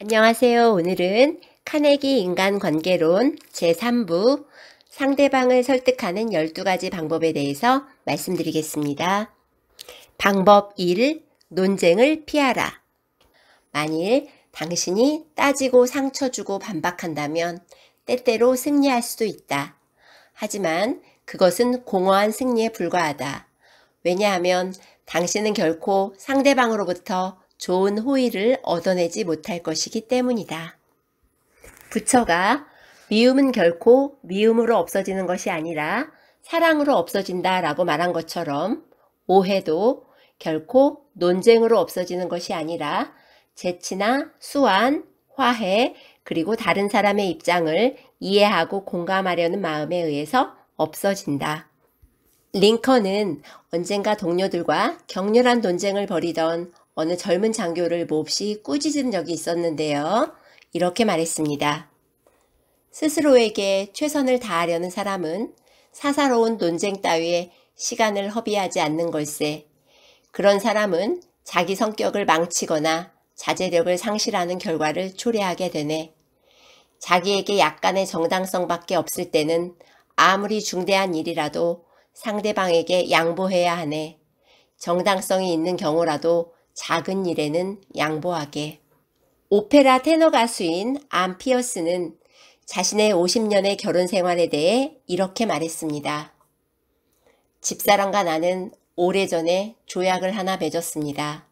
안녕하세요. 오늘은 카네기 인간관계론 제3부 상대방을 설득하는 12가지 방법에 대해서 말씀드리겠습니다. 방법 1. 논쟁을 피하라. 만일 당신이 따지고 상처 주고 반박한다면 때때로 승리할 수도 있다. 하지만 그것은 공허한 승리에 불과하다. 왜냐하면 당신은 결코 상대방으로부터 좋은 호의를 얻어내지 못할 것이기 때문이다. 부처가 미움은 결코 미움으로 없어지는 것이 아니라 사랑으로 없어진다 라고 말한 것처럼 오해도 결코 논쟁으로 없어지는 것이 아니라 재치나 수완, 화해, 그리고 다른 사람의 입장을 이해하고 공감하려는 마음에 의해서 없어진다. 링컨은 언젠가 동료들과 격렬한 논쟁을 벌이던 어느 젊은 장교를 몹시 꾸짖은 적이 있었는데요. 이렇게 말했습니다. 스스로에게 최선을 다하려는 사람은 사사로운 논쟁 따위에 시간을 허비하지 않는 걸세. 그런 사람은 자기 성격을 망치거나 자제력을 상실하는 결과를 초래하게 되네. 자기에게 약간의 정당성밖에 없을 때는 아무리 중대한 일이라도 상대방에게 양보해야 하네. 정당성이 있는 경우라도 작은 일에는 양보하게. 오페라 테너 가수인 암 피어스는 자신의 50년의 결혼 생활에 대해 이렇게 말했습니다. 집사람과 나는 오래전에 조약을 하나 맺었습니다.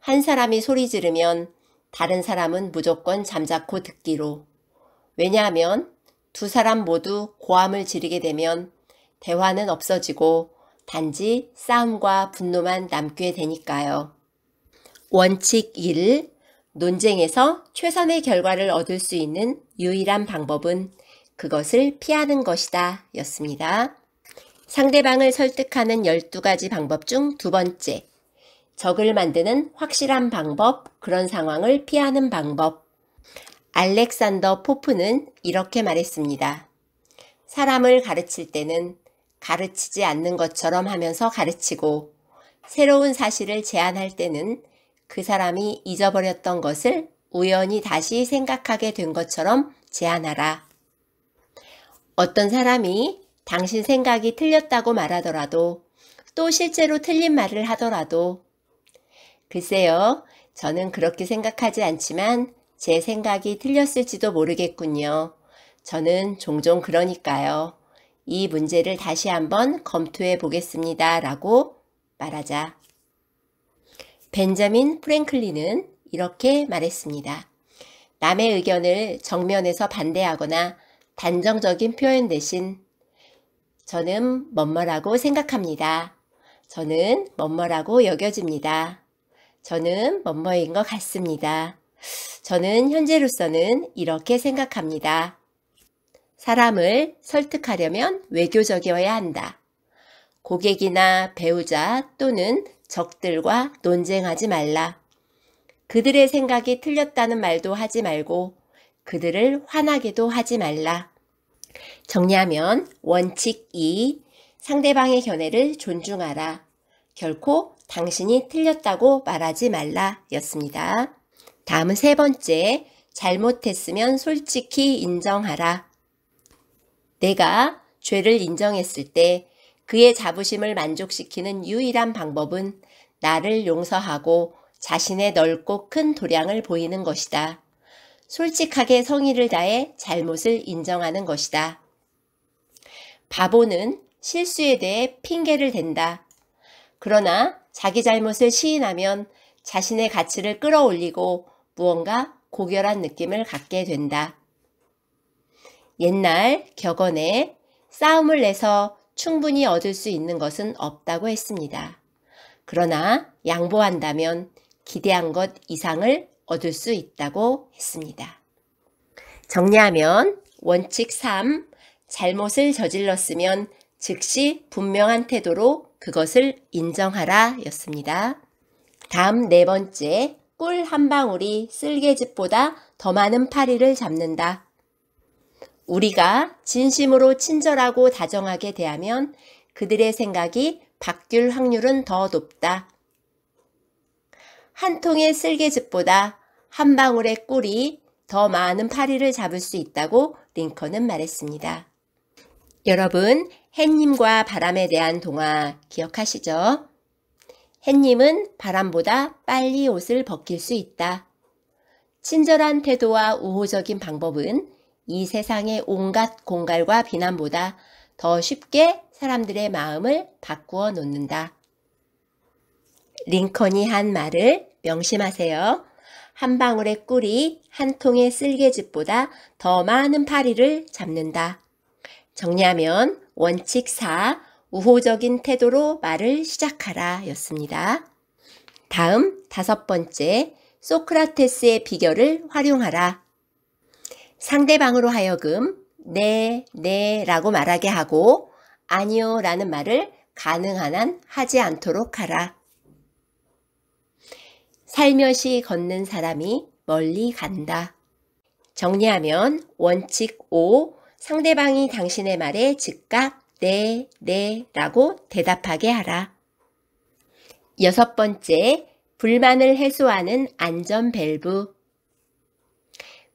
한 사람이 소리 지르면 다른 사람은 무조건 잠자코 듣기로. 왜냐하면 두 사람 모두 고함을 지르게 되면 대화는 없어지고 단지 싸움과 분노만 남게 되니까요. 원칙 1. 논쟁에서 최선의 결과를 얻을 수 있는 유일한 방법은 그것을 피하는 것이다 였습니다. 상대방을 설득하는 12가지 방법 중 두 번째. 적을 만드는 확실한 방법, 그런 상황을 피하는 방법. 알렉산더 포프는 이렇게 말했습니다. 사람을 가르칠 때는 가르치지 않는 것처럼 하면서 가르치고, 새로운 사실을 제안할 때는 그 사람이 잊어버렸던 것을 우연히 다시 생각하게 된 것처럼 제안하라. 어떤 사람이 당신 생각이 틀렸다고 말하더라도 또 실제로 틀린 말을 하더라도 글쎄요. 저는 그렇게 생각하지 않지만 제 생각이 틀렸을지도 모르겠군요. 저는 종종 그러니까요. 이 문제를 다시 한번 검토해 보겠습니다. 라고 말하자. 벤자민 프랭클린은 이렇게 말했습니다. 남의 의견을 정면에서 반대하거나 단정적인 표현 대신 저는 멋뭐라고 생각합니다. 저는 멋뭐라고 여겨집니다. 저는 멋뭐인것 같습니다. 저는 현재로서는 이렇게 생각합니다. 사람을 설득하려면 외교적이어야 한다. 고객이나 배우자 또는 적들과 논쟁하지 말라. 그들의 생각이 틀렸다는 말도 하지 말고 그들을 화나게도 하지 말라. 정리하면 원칙 2. 상대방의 견해를 존중하라. 결코 당신이 틀렸다고 말하지 말라 였습니다. 다음은 세 번째, 잘못했으면 솔직히 인정하라. 내가 죄를 인정했을 때 그의 자부심을 만족시키는 유일한 방법은 나를 용서하고 자신의 넓고 큰 도량을 보이는 것이다. 솔직하게 성의를 다해 잘못을 인정하는 것이다. 바보는 실수에 대해 핑계를 댄다. 그러나 자기 잘못을 시인하면 자신의 가치를 끌어올리고 무언가 고결한 느낌을 갖게 된다. 옛날 격언에 싸움을 내서 충분히 얻을 수 있는 것은 없다고 했습니다. 그러나 양보한다면 기대한 것 이상을 얻을 수 있다고 했습니다. 정리하면 원칙 3. 잘못을 저질렀으면 즉시 분명한 태도로 그것을 인정하라 였습니다. 다음 네 번째, 꿀 한 방울이 쓸개즙보다 더 많은 파리를 잡는다. 우리가 진심으로 친절하고 다정하게 대하면 그들의 생각이 바뀔 확률은 더 높다. 한 통의 쓸개즙보다 한 방울의 꿀이 더 많은 파리를 잡을 수 있다고 링컨은 말했습니다. 여러분, 햇님과 바람에 대한 동화 기억하시죠? 햇님은 바람보다 빨리 옷을 벗길 수 있다. 친절한 태도와 우호적인 방법은 이 세상의 온갖 공갈과 비난보다 더 쉽게 사람들의 마음을 바꾸어 놓는다. 링컨이 한 말을 명심하세요. 한 방울의 꿀이 한 통의 쓸개즙보다 더 많은 파리를 잡는다. 정리하면 원칙 4, 우호적인 태도로 말을 시작하라 였습니다. 다음 다섯 번째, 소크라테스의 비결을 활용하라 상대방으로 하여금 네, 네 라고 말하게 하고 아니요 라는 말을 가능한 한 하지 않도록 하라. 살며시 걷는 사람이 멀리 간다. 정리하면 원칙 5 상대방이 당신의 말에 즉각 네, 네 라고 대답하게 하라. 여섯 번째, 불만을 해소하는 안전밸브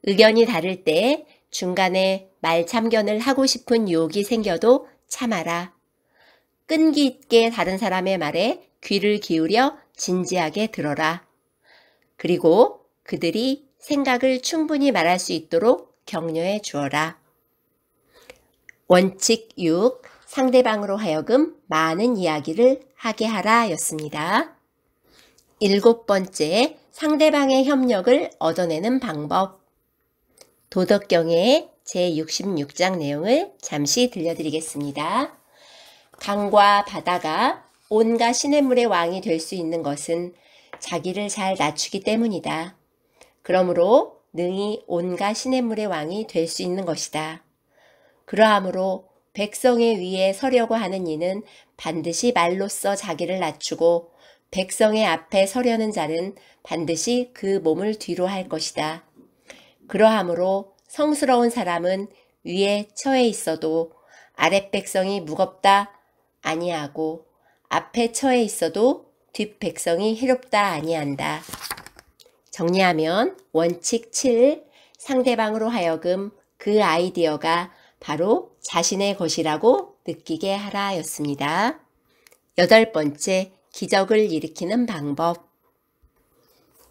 의견이 다를 때 중간에 말참견을 하고 싶은 욕이 생겨도 참아라. 끈기 있게 다른 사람의 말에 귀를 기울여 진지하게 들어라. 그리고 그들이 생각을 충분히 말할 수 있도록 격려해 주어라. 원칙 6. 상대방으로 하여금 많은 이야기를 하게 하라 였습니다. 일곱 번째, 상대방의 협력을 얻어내는 방법. 도덕경의 제66장 내용을 잠시 들려드리겠습니다. 강과 바다가 온갖 시냇물의 왕이 될 수 있는 것은 자기를 잘 낮추기 때문이다. 그러므로 능히 온갖 시냇물의 왕이 될 수 있는 것이다. 그러하므로 백성의 위에 서려고 하는 이는 반드시 말로써 자기를 낮추고 백성의 앞에 서려는 자는 반드시 그 몸을 뒤로 할 것이다. 그러하므로 성스러운 사람은 위에 처해 있어도 아랫 백성이 무겁다 아니하고 앞에 처해 있어도 뒷 백성이 해롭다 아니한다. 정리하면 원칙 7 상대방으로 하여금 그 아이디어가 바로 자신의 것이라고 느끼게 하라 였습니다. 여덟 번째 기적을 일으키는 방법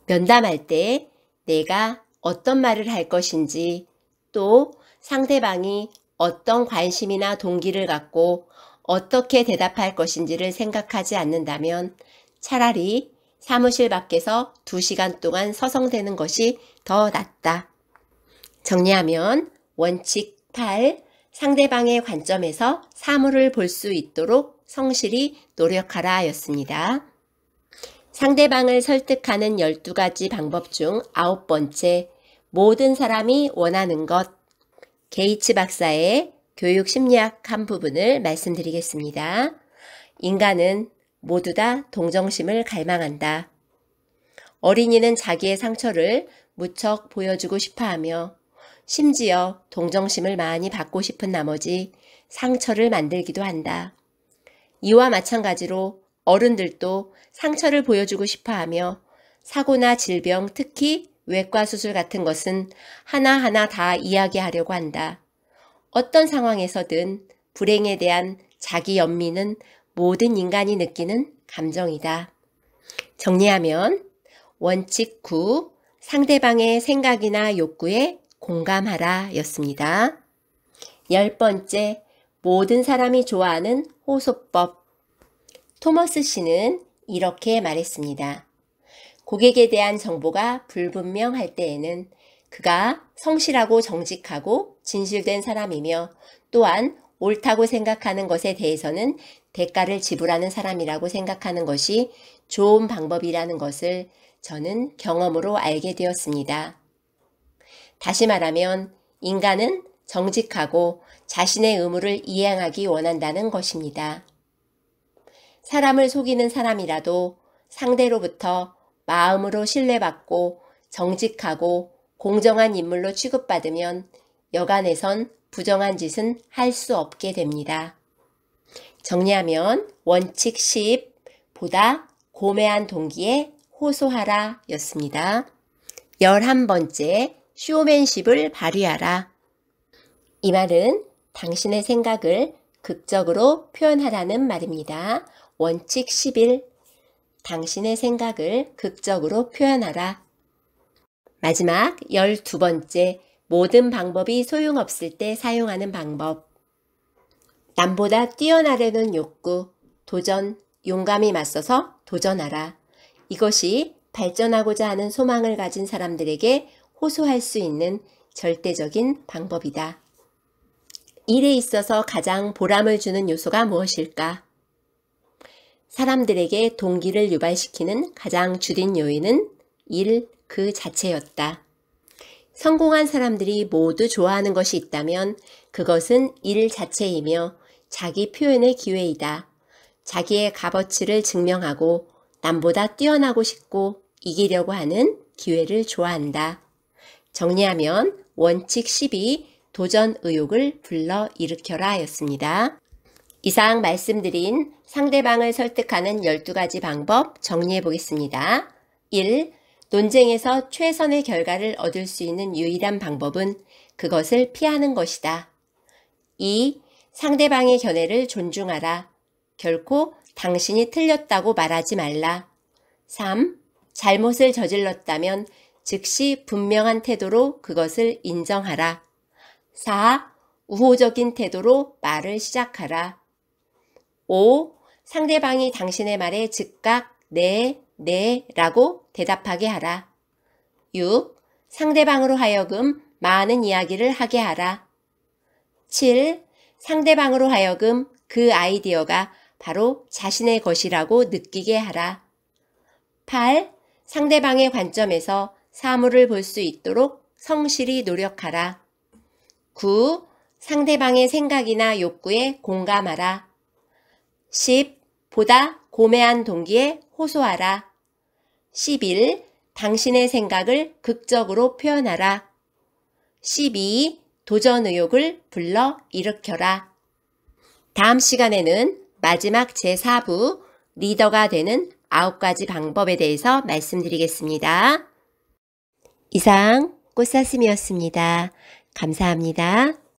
면담할 때 내가 어떤 말을 할 것인지 또 상대방이 어떤 관심이나 동기를 갖고 어떻게 대답할 것인지를 생각하지 않는다면 차라리 사무실 밖에서 2시간 동안 서성대는 것이 더 낫다. 정리하면 원칙 8. 상대방의 관점에서 사물을 볼 수 있도록 성실히 노력하라 였습니다. 상대방을 설득하는 12가지 방법 중 아홉 번째, 모든 사람이 원하는 것. 게이츠 박사의 교육 심리학 한 부분을 말씀드리겠습니다. 인간은 모두 다 동정심을 갈망한다. 어린이는 자기의 상처를 무척 보여주고 싶어 하며 심지어 동정심을 많이 받고 싶은 나머지 상처를 만들기도 한다. 이와 마찬가지로 어른들도 상처를 보여주고 싶어하며 사고나 질병, 특히 외과 수술 같은 것은 하나하나 다 이야기하려고 한다. 어떤 상황에서든 불행에 대한 자기 연민은 모든 인간이 느끼는 감정이다. 정리하면 원칙 9 상대방의 생각이나 욕구에 공감하라 였습니다. 열 번째 모든 사람이 좋아하는 호소법 토머스 씨는 이렇게 말했습니다. 고객에 대한 정보가 불분명할 때에는 그가 성실하고 정직하고 진실된 사람이며 또한 옳다고 생각하는 것에 대해서는 대가를 지불하는 사람이라고 생각하는 것이 좋은 방법이라는 것을 저는 경험으로 알게 되었습니다. 다시 말하면 인간은 정직하고 자신의 의무를 이행하기 원한다는 것입니다. 사람을 속이는 사람이라도 상대로부터 마음으로 신뢰받고 정직하고 공정한 인물로 취급받으면 여간에선 부정한 짓은 할 수 없게 됩니다. 정리하면 원칙 10 보다 고매한 동기에 호소하라 였습니다. 11번째 쇼맨십을 발휘하라. 이 말은 당신의 생각을 극적으로 표현하라는 말입니다. 원칙 11. 당신의 생각을 극적으로 표현하라. 마지막 12번째. 모든 방법이 소용없을 때 사용하는 방법. 남보다 뛰어나려는 욕구, 도전, 용감히 맞서서 도전하라. 이것이 발전하고자 하는 소망을 가진 사람들에게 호소할 수 있는 절대적인 방법이다. 일에 있어서 가장 보람을 주는 요소가 무엇일까? 사람들에게 동기를 유발시키는 가장 주된 요인은 일 그 자체였다. 성공한 사람들이 모두 좋아하는 것이 있다면 그것은 일 자체이며 자기 표현의 기회이다. 자기의 값어치를 증명하고 남보다 뛰어나고 싶고 이기려고 하는 기회를 좋아한다. 정리하면 원칙 10이 도전 의욕을 불러일으켜라 였습니다. 이상 말씀드린 상대방을 설득하는 12가지 방법 정리해 보겠습니다. 1. 논쟁에서 최선의 결과를 얻을 수 있는 유일한 방법은 그것을 피하는 것이다. 2. 상대방의 견해를 존중하라. 결코 당신이 틀렸다고 말하지 말라. 3. 잘못을 저질렀다면 즉시 분명한 태도로 그것을 인정하라. 4. 우호적인 태도로 말을 시작하라. 5. 상대방이 당신의 말에 즉각 네, 네 라고 대답하게 하라. 6. 상대방으로 하여금 많은 이야기를 하게 하라. 7. 상대방으로 하여금 그 아이디어가 바로 자신의 것이라고 느끼게 하라. 8. 상대방의 관점에서 사물을 볼 수 있도록 성실히 노력하라. 9. 상대방의 생각이나 욕구에 공감하라. 10. 보다 고매한 동기에 호소하라. 11. 당신의 생각을 극적으로 표현하라. 12. 도전 의욕을 불러 일으켜라. 다음 시간에는 마지막 제4부 리더가 되는 9가지 방법에 대해서 말씀드리겠습니다. 이상 꽃사슴이었습니다. 감사합니다.